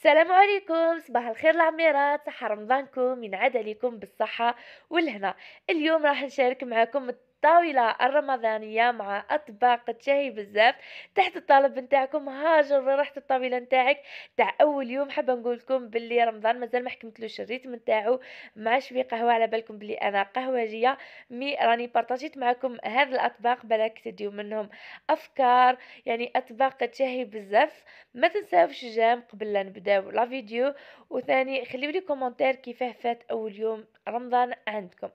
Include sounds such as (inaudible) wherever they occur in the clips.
السلام عليكم صباح الخير العميرات صحة رمضانكم ينعاد عليكم بالصحة والهنا اليوم راح نشارك معكم الطاولة الرمضانية مع أطباق تشهي بزاف تحت الطلب نتاعكم هاجر ريحة الطاولة نتاعك تاع أول يوم حابة نقول لكم باللي رمضان مازال ما حكمتلوش الريتم نتاعو مع شوية قهوة على بالكم باللي أنا قهوجية مي راني بارطاجيت معكم هذه الأطباق بلاك تديو منهم أفكار يعني أطباق تشهي بزاف ما تنساوش جام قبل لا نبداو لا فيديو وثاني خليوا لي كومونتير كيفاه فات أول يوم رمضان عندكم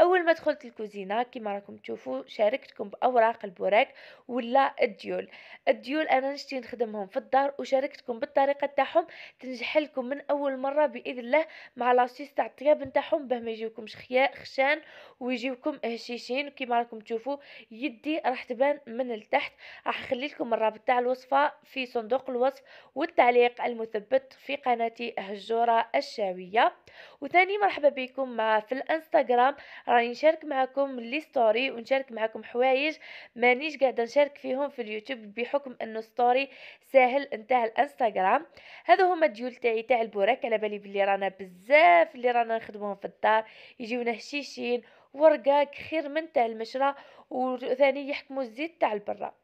أول ما دخلت الكوزينة كيما راكم راكم تشوفوا شاركتكم باوراق البوراك ولا الديول الديول انا نشتي نخدمهم في الدار وشاركتكم بالطريقه تاعهم تنجح لكم من اول مره باذن الله مع لاسيس تاع الطياب نتاعهم باه ما يجيوكمش خشان ويجيوكم هشيشين كيما راكم تشوفوا يدي راح تبان من التحت راح نخلي لكم الرابط تاع الوصفه في صندوق الوصف والتعليق المثبت في قناتي هجوره الشاويه وثاني مرحبا بكم في الانستغرام راني نشارك معكم لي ستوري ستوري ونشارك معكم حوايج مانيش قاعده نشارك فيهم في اليوتيوب بحكم انه ستوري ساهل انتهى الانستغرام هذا هما الديول تاعي تاع البوراك على بالي بلي رانا بزاف اللي رانا نخدموهم في الدار يجيونا هشيشين ورقاك خير من تاع المشرى وثاني يحكموا الزيت تاع البرا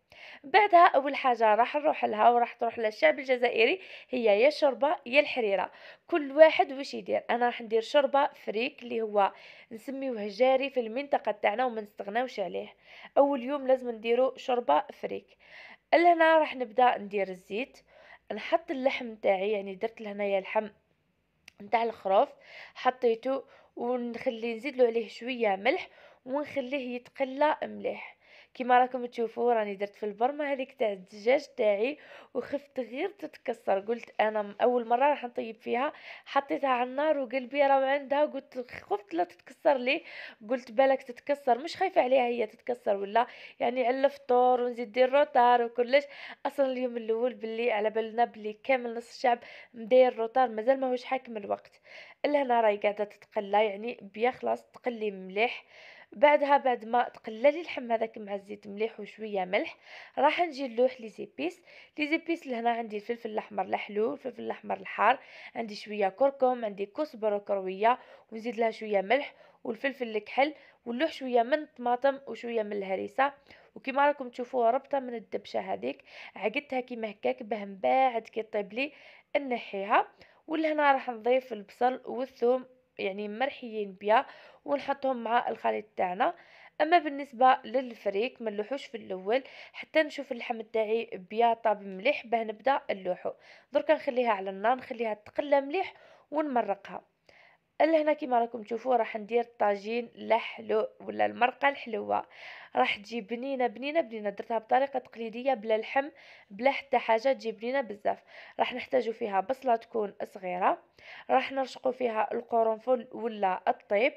بعدها اول حاجه راح نروح لها وراح تروح للشعب الجزائري هي يا الشوربه يا الحريره كل واحد واش يدير انا راح ندير شوربه فريك اللي هو نسميوه جاري في المنطقه تاعنا وما نستغناوش عليه اول يوم لازم نديرو شوربه فريك لهنا راح نبدا ندير الزيت نحط اللحم تاعي يعني درت لهنايا اللحم نتاع الخروف حطيته ونخلي نزيد له عليه شويه ملح ونخليه يتقلى مليح كما راكم تشوفوا راني درت في البرمه هذيك تاع الدجاج تاعي وخفت غير تتكسر قلت انا اول مره راح نطيب فيها حطيتها على النار وقلبي راه عندها قلت خفت لا تتكسر لي قلت بالك تتكسر مش خايفه عليها هي تتكسر ولا يعني على الفطور ونزيد دير روتار وكلش اصلا اليوم الاول باللي على بالنا باللي كامل نص الشعب مدير روتار مازال ماهوش حاكم الوقت الهنا راهي قاعده تتقلى يعني بيا خلاص تقلي مليح بعدها بعد ما تقللي اللحم هذاك مع الزيت مليح وشويه ملح راح نجي نلوح لي زيبيس لي زيبيس لهنا عندي الفلفل الاحمر الحلو الفلفل الاحمر الحار عندي شويه كركم عندي كزبره كرويه ونزيد لها شويه ملح والفلفل الكحل ونلوح شويه من الطماطم وشويه من الهريسه وكما راكم تشوفوا ربطه من الدبشه هذيك عقدتها كيما هكاك باه من بعد كي طيب لي نحيها ولهنا راح نضيف البصل والثوم يعني مرحيين بها ونحطهم مع الخليط تاعنا اما بالنسبه للفريك ما نلوحوش في الاول حتى نشوف اللحم تاعي بيا طاب مليح باه نبدا نلوحو درك نخليها على النار نخليها تقلى مليح ونمرقها لهنا كيما راكم تشوفوا راح ندير الطاجين لحلو ولا المرقه الحلوه راح تجي بنينه بنينه بنينه درتها بطريقه تقليديه بلا لحم بلا حتى حاجه تجي بنينه بزاف راح نحتاجو فيها بصله تكون صغيره راح نرشقو فيها القرنفل ولا الطيب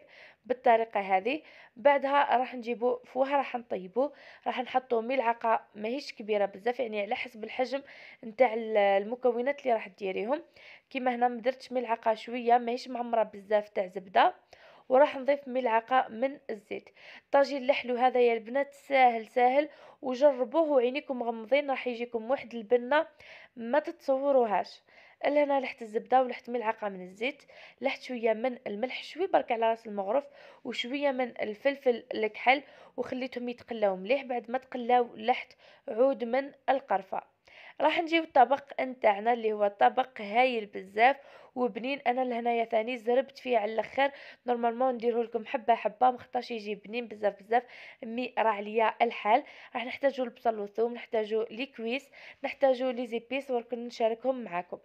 بالطريقه هذه بعدها راح نجيبو فوها راح نطيبو راح نحطو ملعقه ماهيش كبيره بزاف يعني على حسب الحجم نتاع المكونات اللي راح ديريهم كيما هنا مدرتش ملعقه شويه ماهيش معمره بزاف تاع زبده وراح نضيف ملعقه من الزيت طاجين لحلو هذا يا البنات ساهل ساهل وجربوه وعينيكم مغمضين راح يجيكم واحد البنه ما تتصوروهاش لهنا لحت الزبده ولحت ملعقه من الزيت لحت شويه من الملح شوي برك على راس المغرف وشويه من الفلفل الكحل وخليتهم يتقلاو مليح بعد ما تقلاو لحت عود من القرفه راح نجيب الطبق نتاعنا اللي هو طبق هايل بزاف وبنين انا لهنايا ثاني زربت فيه على الاخر نورمالمون نديره لكم حبه حبه مخطاش يجي بنين بزاف بزاف مي راه عليا الحال راح نحتاجو البصل والثوم نحتاجو ليكويس نحتاجو لي زيبيس ولكن نشاركهم معاكم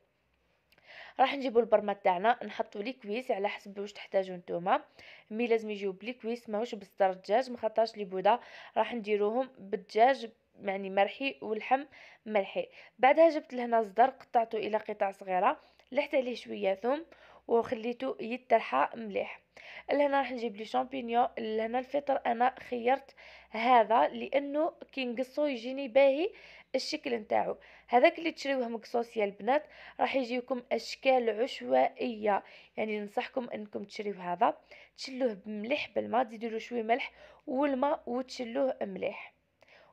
راح نجيبو البرمه تاعنا نحطو ليكويس على حسب واش تحتاجو نتوما مي لازم يجيو بليكويس ماهوش بصدر الدجاج مخطاش لي بودا راح نديروهم بالدجاج يعني مرحي واللحم مرحي بعدها جبت لهنا الزدر قطعته الى قطع صغيره لحت عليه شويه ثوم وخليته يترحى مليح لهنا راح نجيب لي شامبينيون لهنا الفطر انا خيرت هذا لانه كي نقصو يجيني باهي الشكل نتاعو هذاك اللي تشريوه مقصوص يا البنات راح يجيكم اشكال عشوائيه يعني ننصحكم انكم تشريو هذا تشلوه بملح بالماء تزيدوا شويه ملح والماء وتشلوه مليح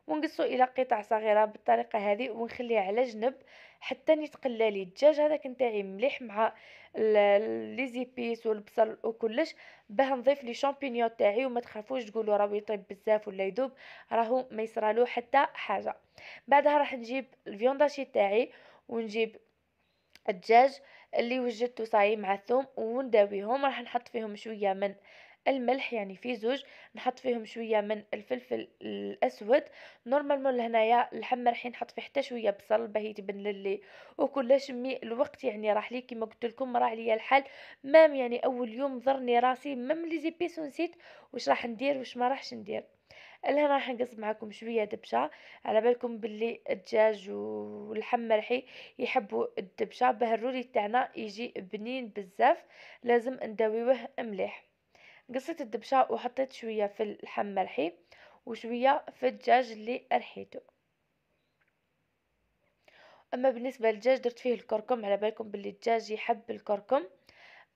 ونقصو الى قطع صغيره بالطريقه هذه ونخليه على جنب حتى يتقلى لي الدجاج هذاك نتاعي مليح مع لي زيبيس والبصل وكلش باه نضيف لي شامبينيون تاعي وما تخافوش تقولوا راهو يطيب بزاف ولا يذوب راهو ما يصرالو حتى حاجه بعدها راح نجيب الفيونداشي تاعي ونجيب الدجاج اللي وجدته صايي مع الثوم ونداويهم راح نحط فيهم شويه من الملح يعني في زوج نحط فيهم شويه من الفلفل الاسود نورمالمون لهنايا اللحم راح نحط فيه حتى شويه بصل باه يتبن للي وكلش مي الوقت يعني راح لي كيما قلت لكم راه عليا الحال مام يعني اول يوم ضرني راسي مام لي زيبيس نسيت واش راح ندير واش ما راحش ندير الهنا راح نقص معكم شويه دبشه على بالكم باللي الدجاج واللحم مرحي يحبوا الدبشه بهالروري تاعنا يجي بنين بزاف لازم نداويوه مليح قصيت الدبشه وحطيت شويه في اللحم مرحي وشويه في الدجاج اللي رحيته اما بالنسبه للدجاج درت فيه الكركم على بالكم باللي الدجاج يحب الكركم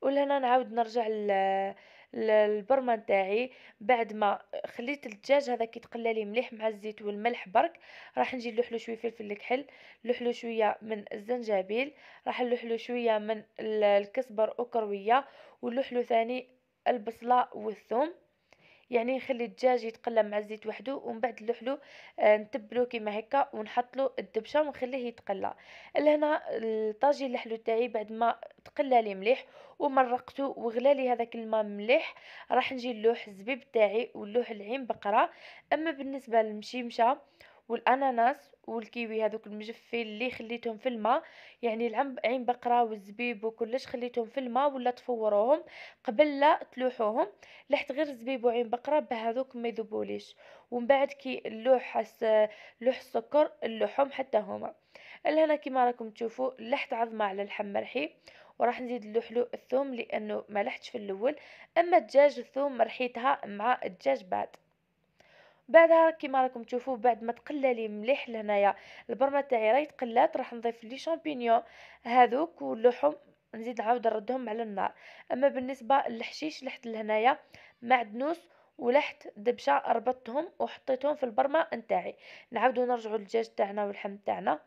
ولهنا نعاود نرجع للبرمه نتاعي بعد ما خليت الدجاج هذا كيتقلى لي مليح مع الزيت والملح برك راح نجي نلوحلو شويه فلفل الكحل نلوحلو شويه من الزنجبيل راح نلوحلو شويه من الكزبر وكرويه ونلوحلو ثاني البصله والثوم يعني نخلي الدجاج يتقلى مع الزيت وحده ومن بعد اللحلو آه، نتبلو كيما هكا ونحط له الدبشه ونخليه يتقلى لهنا الطاجين اللحلو تاعي بعد ما تقلى لي مليح ومرقته وغلى لي هذاك الماء مليح راح نجي نلوح الزبيب تاعي ونلوح العين بقره اما بالنسبه للمشيمشه والاناناس والكيوي هذوك المجفين اللي خليتهم في الماء يعني العنب عين بقره والزبيب وكلش خليتهم في الماء ولا تفوروهم قبل لا تلوحوهم لحت غير الزبيب وعين بقره بهذوك ما يذوبوليش ومن بعد كي اللوح حس لوح السكر اللوحهم حتى هما هنا كيما راكم تشوفوا لحت عظمه على اللحم مرحي وراح نزيد له الثوم لانه ما لحتش في الاول اما الدجاج الثوم مرحيتها مع الدجاج بعد بعدها كيما راكم تشوفوا بعد ما تقلى لي مليح لهنايا البرمه تاعي راهي تقلات راح نضيف لي شامبينيون هذوك واللحم نزيد نعاود نردهم على النار اما بالنسبه للحشيش لحت لهنايا معدنوس ولحت دبشه ربطتهم وحطيتهم في البرمه نتاعي نعاودو نرجعو للدجاج تاعنا واللحم تاعنا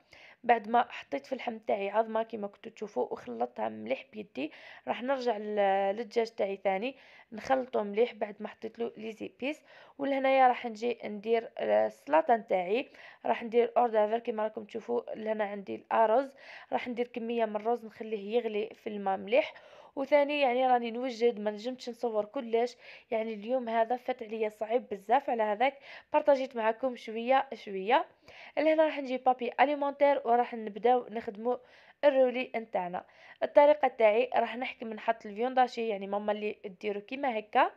بعد ما حطيت في الحم تاعي عظمه كما كنتو تشوفوا وخلطتها مليح بيدي راح نرجع للدجاج تاعي ثاني نخلطه مليح بعد ما حطيت له لي زيبيس ولهنايا راح نجي ندير آه، السلطه نتاعي راح ندير اوردافير كما راكم تشوفوا لهنا عندي الارز راح ندير كميه من الرز نخليه يغلي في الماء مليح وثاني يعني راني نوجد ما نجمتش نصور كلش يعني اليوم هذا فات عليا صعيب بزاف على هذاك بارطاجيت معكم شويه شويه لهنا راح نجيب بابي اليمونتير وراح نبداو نخدمو الرولي نتاعنا الطريقه تاعي راح نحكم نحط الفيونداشي يعني ماما اللي ديرو كيما هكا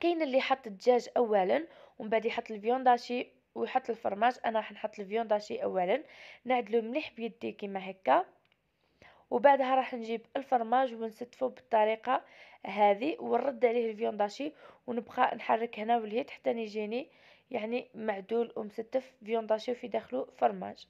كاين اللي حط الدجاج اولا ومن بعد يحط الفيونداشي ويحط الفرماج انا راح نحط الفيونداشي اولا نعدلو مليح بيدي كيما هكا وبعدها راح نجيب الفرماج ونستفو بالطريقه هذه ونرد عليه الفيونداشي ونبقى نحرك هنا والهيت حتى يجيني يعني معدول ومستف فيونداشي وفي داخله فرماج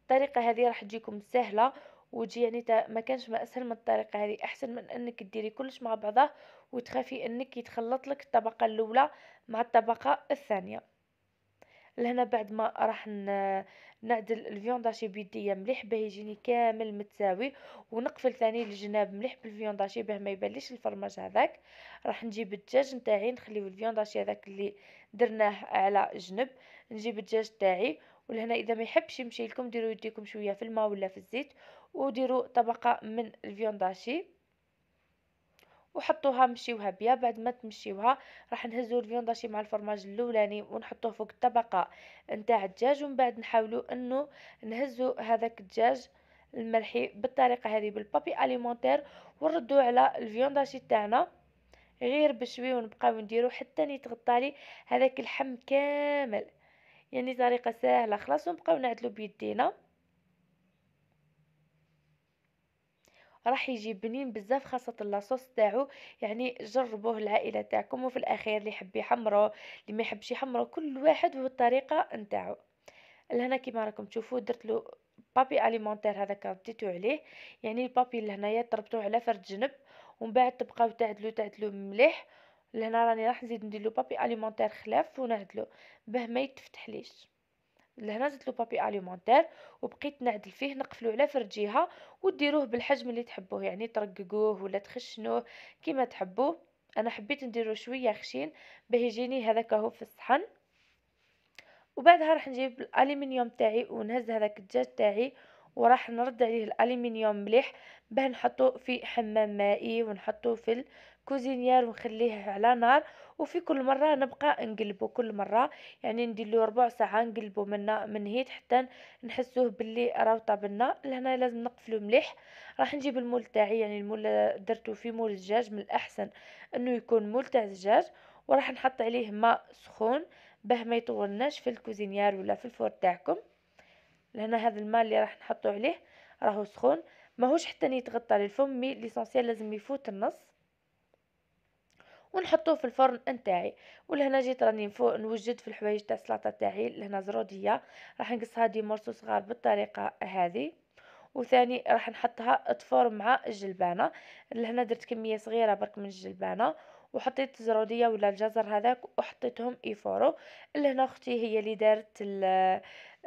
الطريقه هذه راح تجيكم سهله وتجي يعني ما كانش ما اسهل من الطريقه هذه احسن من انك ديري كلش مع بعضه وتخافي انك يتخلط لك الطبقه الاولى مع الطبقه الثانيه لهنا بعد ما راح نعدل الفيونداشي بيديا مليح باه يجيني كامل متساوي ونقفل ثاني الجناب مليح بالفيونداشي باه ما يبانليش الفرماج هذاك راح نجيب الدجاج نتاعي نخليو الفيونداشي هذاك اللي درناه على جنب نجيب الدجاج تاعي ولهنا اذا ما يحبش يمشي لكم ديروا يديكم شويه في الماء ولا في الزيت وديروا طبقه من الفيونداشي وحطوها مشيوها بيا بعد ما تمشيوها راح نهزو الفيونداشي مع الفرماج الاولاني ونحطوه فوق الطبقه نتاع الدجاج ومن بعد نحاولو انه نهزو هذاك الدجاج الملحي بالطريقه هذه بالبابي اليمونتير ونردو على الفيونداشي تاعنا غير بشوي ونبقاو نديرو حتى يتغطى لي هذاك اللحم كامل يعني طريقه سهله خلاص ونبقاو نعدلو بيدينا راح يجي بنين بزاف خاصه لاصوص تاعو يعني جربوه العائله تاعكم وفي الاخير اللي يحب يحمره اللي ما يحبش يحمره كل واحد بالطريقة نتاعو لهنا كيما راكم تشوفوا درت له بابي اليمونتير هذاك رديتو عليه يعني البابي اللي هنايا تربطوه على فرد جنب ومن بعد تبقاو تعدلو تعدلو مليح لهنا راني راح نزيد ندير له بابي اليمونتير خلاف ونعدلو باه ما يتفتحليش لهنا زدت له بابي اليمونتير وبقيت نعدل فيه نقفلو على فرجيها وديروه بالحجم اللي تحبوه يعني ترققوه ولا تخشنوه كيما تحبوه انا حبيت نديرو شويه خشين باه يجيني هذاك هو في الصحن وبعدها راح نجيب الالومنيوم تاعي ونهز هذاك الدجاج تاعي وراح نرد عليه الالمنيوم مليح باه نحطو في حمام مائي ونحطو في الكوزينيار ونخليه على نار وفي كل مره نبقى نقلبو كل مره يعني نديرلو ربع ساعه نقلبو من من هيت حتى نحسوه باللي راه طابلنا لهنا لازم نقفلو مليح راح نجيب المول تاعي يعني المول درتو في مول الدجاج من الاحسن انه يكون مول تاع الدجاج وراح نحط عليه ماء سخون باه ما يطولناش في الكوزينيار ولا في الفور تاعكم لهنا هذا الماء اللي راح نحطو عليه راهو سخون ماهوش حتى يتغطى للفم مي ليسونسيال لازم يفوت النص ونحطوه في الفرن نتاعي ولهنا جيت راني فوق نوجد في الحوايج تاع السلطه تاعي لهنا زروديه راح نقصها دي مورسو صغار بالطريقه هذه وثاني راح نحطها تفور مع الجلبانه لهنا درت كميه صغيره برك من الجلبانه وحطيت الزروديه ولا الجزر هذاك وحطيتهم ايفورو اللي هنا اختي هي اللي دارت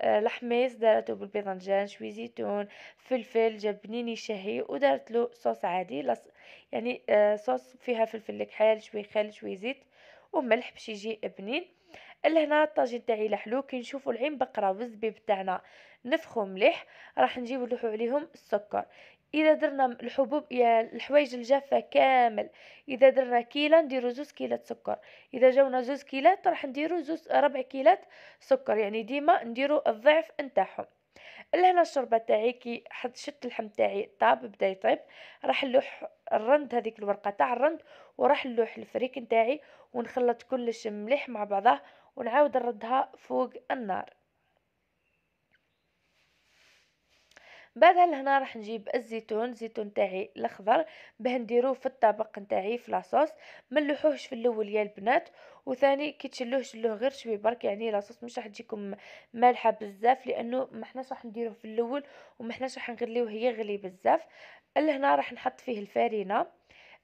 الحميص آه، دارته بالبيضنجان شوي زيتون فلفل جاب بنيني شهي ودارت له صوص عادي لص يعني آه، صوص فيها فلفل كحال شوي خل شوي زيت وملح باش يجي بنين لهنا الطاجين تاعي لحلو كي نشوفوا العين بقره والزبيب تاعنا نفخو مليح راح نجيب نلوحو عليهم السكر اذا درنا الحبوب يا الحوايج الجافه كامل اذا درنا كيله نديرو زوز كيلات سكر اذا جاونا زوز كيلات راح نديرو زوز ربع كيلات سكر يعني ديما نديرو الضعف نتاعهم لهنا الشوربه تاعي كي حط شت اللحم تاعي طاب بدا يطيب راح نلوح الرند هذيك الورقه تاع الرند وراح نلوح الفريك نتاعي ونخلط كلش مليح مع بعضه ونعاود نردها فوق النار بعد لهنا راح نجيب الزيتون الزيتون تاعي الاخضر باه نديروه في الطبق نتاعي في لاصوص ما نلوحوهش في الاول يا البنات وثاني كي تشلوه شلوه غير شوي برك يعني لاصوص مش راح تجيكم مالحه بزاف لانه ما حناش راح نديروه في الاول وما حناش راح نغليوه يغلي بزاف لهنا راح نحط فيه الفارينه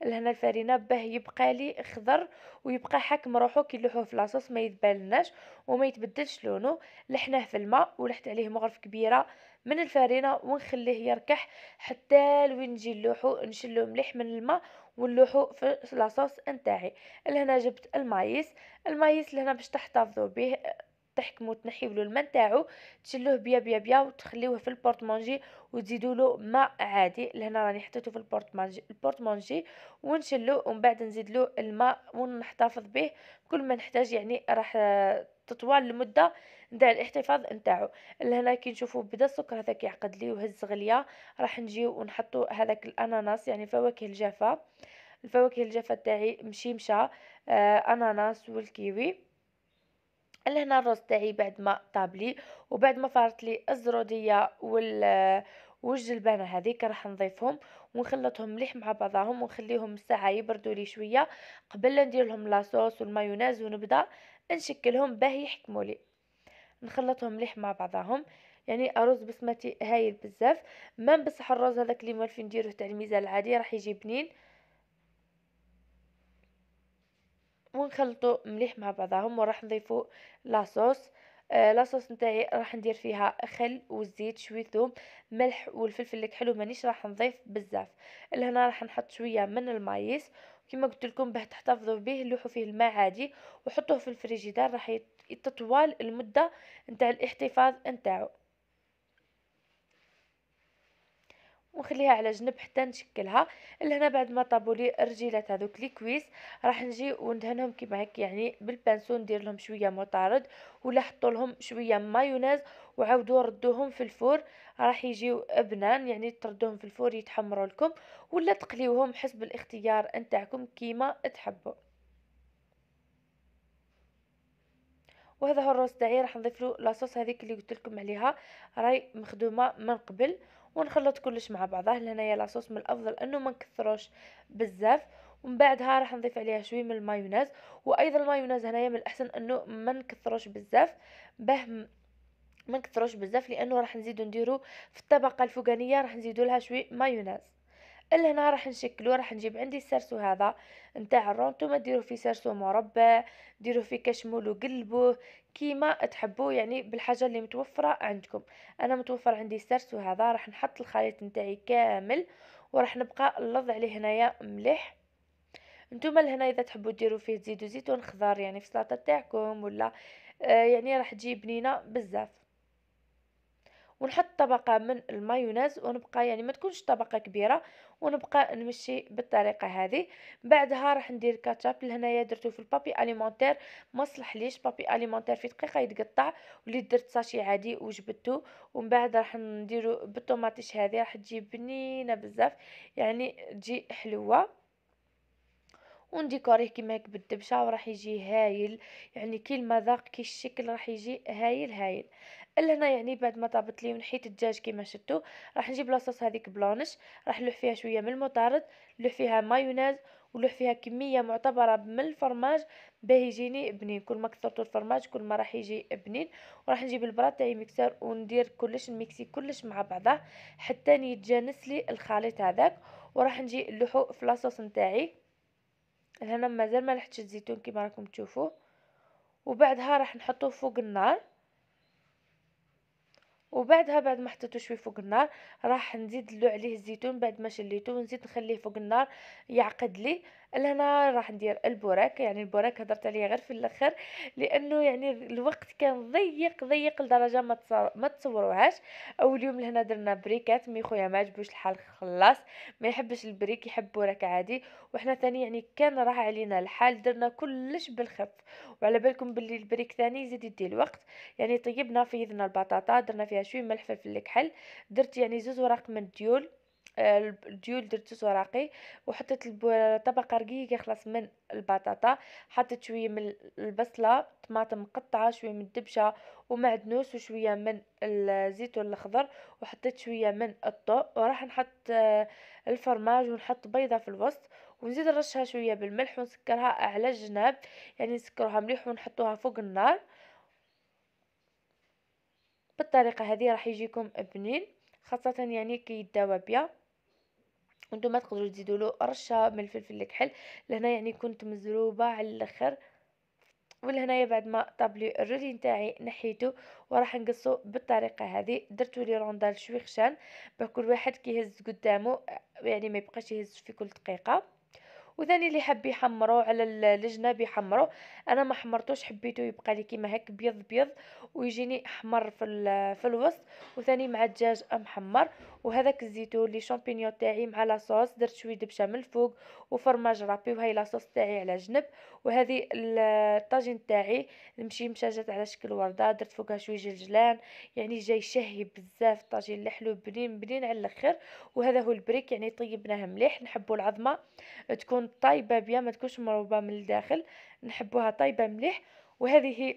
لهنا الفرينه باه يبقى لي خضر ويبقى حاكم روحو كي نلوحوه في لاصوص ما يتبالناش وما يتبدلش لونه لحناه في الماء ولحت عليه مغرف كبيره من الفرينه ونخليه يركح حتى لوين نجي نلوحو نشلو مليح من الماء ونلوحو في لاصوص نتاعي لهنا جبت المايس المايس لهنا باش تحتفظوا به تحكموا تنحيو له الماء نتاعو تشلوه بيا بيا بيا وتخليوه في البورتمونجي وتزيدوا له ماء عادي لهنا راني حطيته في البورتمونجي البورتمونجي ونشلو ومن بعد نزيد له الماء ونحتفظ به كل ما نحتاج يعني راح تطوال المده نتاع الاحتفاظ نتاعو لهنا كي نشوفوا بدا السكر هذاك يعقد لي وهز غليه راح نجيو ونحطو هذاك الاناناس يعني فواكه الجافه الفواكه الجافه تاعي مشي مشى آه اناناس والكيوي لهنا الرز تاعي بعد ما طابلي وبعد ما فارت لي الزروديه وال والجلبانه هذيك راح نضيفهم ونخلطهم مليح مع بعضهم ونخليهم ساعه يبردوا لي شويه قبل لا ندير لهم لاصوص والمايونيز ونبدا نشكلهم باه يحكموا لي نخلطهم مليح مع بعضهم يعني الرز بسمتي هايل بزاف ما بصح الرز هذاك اللي مالفي نديروه تاع الميزه العادي راح يجي بنين ونخلطو مليح مع بعضهم وراح نضيفو لاصوص آه، لاصوص نتاعي راح ندير فيها خل وزيت شوي ثوم ملح والفلفل الكحل ومانيش راح نضيف بزاف لهنا راح نحط شويه من المايس كما قلت لكم باه تحتفظوا به لوحوا فيه الماء عادي وحطوه في الفريجيدار راح يتطوال المده نتاع الاحتفاظ نتاعو ونخليها على جنب حتى نشكلها لهنا بعد ما طابوا لي رجيلات هذوك لي كويس راح نجي وندهنهم كيما هيك يعني بالبانسو ندير لهم شويه مطارد ولا حطوا لهم شويه مايونيز وعاودوا ردوهم في الفور راح يجيو ابنان يعني تردوهم في الفور يتحمروا لكم ولا تقليوهم حسب الاختيار نتاعكم كيما تحبوا وهذا هو الروس تاعي راح نضيف له لاصوص هذيك اللي قلت لكم عليها راهي مخدومه من قبل ونخلط كلش مع بعضه لهنايا لاصوص من الافضل انه ما نكثروش بزاف ومن بعدها راح نضيف عليها شويه من المايونيز وايضا المايونيز هنايا من الاحسن انه ما نكثروش بزاف باه ما نكثروش بزاف لانه راح نزيدو نديرو في الطبقه الفوقانيه راح نزيدو لها شويه مايونيز لهنا راح نشكلو راح نجيب عندي السرسو هذا نتاع الرونتوما ديروا في سرسو مربع ديروا في كشمول وقلبوه كيما تحبوا يعني بالحاجه اللي متوفره عندكم انا متوفر عندي السرسو هذا راح نحط الخليط نتاعي كامل وراح نبقى نلض عليه هنايا مليح نتوما لهنا اذا تحبوا ديروا فيه تزيدوا زيتون خضار يعني في السلطه تاعكم ولا آه يعني راح تجي بنينه بزاف ونحط طبقه من المايونيز ونبقى يعني ما تكونش طبقه كبيره ونبقى نمشي بالطريقه هذه بعدها راح ندير كاتشاب لهنايا درتو في البابي اليمونتير ما صلحليش بابي اليمونتير في دقيقه يتقطع وليت درت ساشي عادي وجبدته ومن بعد راح نديرو بالطوماطيش هذه راح تجي بنينه بزاف يعني تجي حلوه ونديكوريه كيما هيك بالدبشه وراح يجي هايل يعني كي المذاق كي الشكل راح يجي هايل هايل لهنا يعني بعد ما طابت لي ونحيت الدجاج كيما شفتو راح نجيب لاصوص هذيك بلونش راح نلوح فيها شويه من المطارد نلوح فيها مايونيز ولوح فيها كميه معتبره من الفرماج باه يجيني بنين كل ما كثرتو الفرماج كل ما راح يجي بنين وراح نجيب البراد تاعي ميكسر وندير كلش نميكسي كلش مع بعضه حتى يتجانس لي الخليط هذاك وراح نجي نلوحو في لاصوص نتاعي لهنا مازال ما لحقتش الزيتون كيما راكم تشوفوا وبعدها راح نحطوه فوق النار وبعدها بعد ما حطيته شويه فوق النار راح نزيد له عليه الزيتون بعد ما شليته ونزيد نخليه فوق النار يعقد لي لهنا راح ندير البراك يعني البراك هضرت عليه غير في الاخر لانه يعني الوقت كان ضيق ضيق لدرجه ما ما تصوروهاش اول يوم لهنا درنا بريكات مي خويا ما عجبوش الحال خلاص ما يحبش البريك يحب براك عادي وحنا ثاني يعني كان راه علينا الحال درنا كلش بالخف وعلى بالكم باللي البريك ثاني يزيد يدي الوقت يعني طيبنا فيضنا البطاطا درنا فيها فيها شويه ملح فلفل الكحل درت يعني زوز وراق من الديول آه، الديول درت زوز وراقي وحطيت طبقه رقيقه خلاص من البطاطا حطيت شويه من البصله طماطم مقطعه شويه من الدبشه ومعدنوس وشويه من الزيتون الاخضر وحطيت شويه من الطو وراح نحط آه، الفرماج ونحط بيضه في الوسط ونزيد نرشها شويه بالملح ونسكرها على الجناب يعني نسكرها مليح ونحطوها فوق النار بالطريقه هذه راح يجيكم بنين خاصه يعني كي يداوى بيا وانتم تقدروا تزيدوا له رشه من الفلفل الكحل لهنا يعني كنت مزروبه على الاخر ولهنايا بعد ما طابلي الرولي نتاعي نحيته وراح نقصو بالطريقه هذه درت لي روندال شوي خشان باه كل واحد كيهز قدامه يعني ما يبقاش يهز في كل دقيقه وثاني اللي حب يحمرو على الجناب يحمرو انا ما حمرتوش حبيته يبقى لي كيما هك بيض بيض ويجيني احمر في في الوسط وثاني مع الدجاج محمر وهذاك الزيتون لي شامبينيون تاعي مع لاصوص درت شويه دبشه من الفوق وفرماج رابي وهاي لاصوص تاعي على جنب وهذه الطاجين تاعي نمشي مشاجات على شكل ورده درت فوقها شويه جلجلان يعني جاي شهي بزاف الطاجين الحلو بنين بنين على الاخر وهذا هو البريك يعني طيبناه مليح نحبوا العظمه تكون طايبه بيا ما تكونش مروبه من الداخل نحبوها طايبه مليح وهذه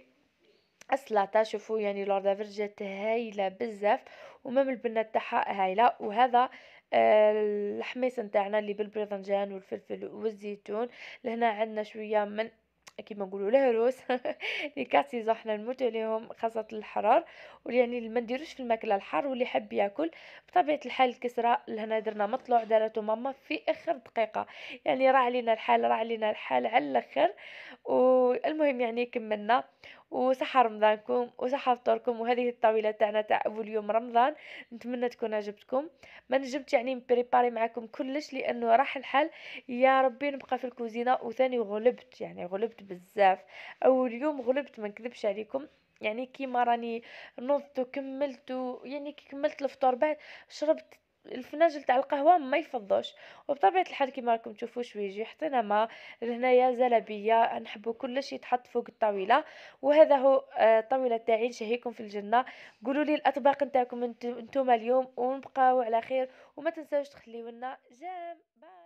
السلاطه شوفوا يعني لوردا جات هايله بزاف ومام البنه تاعها هايله وهذا آه، الحميص نتاعنا اللي بالباذنجان والفلفل والزيتون لهنا عندنا شويه من كيما نقولوا العروس لي (laughs) كارتيزون حنا نموتو عليهم خاصه الحرار ويعني اللي ما نديروش في الماكله الحار واللي حب ياكل بطبيعه الحال الكسره لهنا درنا مطلوع دارته ماما في اخر دقيقه يعني راه علينا الحال راه علينا الحال على الاخر والمهم يعني كملنا وصحة رمضانكم وصحة فطوركم وهذه الطاولة تاعنا تاع أول يوم رمضان نتمنى تكون عجبتكم ما نجمت يعني مبريباري معكم كلش لأنه راح الحال يا ربي نبقى في الكوزينة وثاني غلبت يعني غلبت بزاف أول يوم غلبت ما نكذبش عليكم يعني كيما راني نضت وكملت يعني كي كملت الفطور بعد شربت الفناجل تاع القهوه ما يفضوش وبطبيعه الحال كيما راكم تشوفوا شوي يجي حطينا ما لهنايا زلابيه نحبوا كلش يتحط فوق الطاوله وهذا هو آه، الطاوله تاعي نشهيكم في الجنه قولوا لي الاطباق نتاعكم انتم اليوم ونبقاو على خير وما تنساوش تخليو جام باي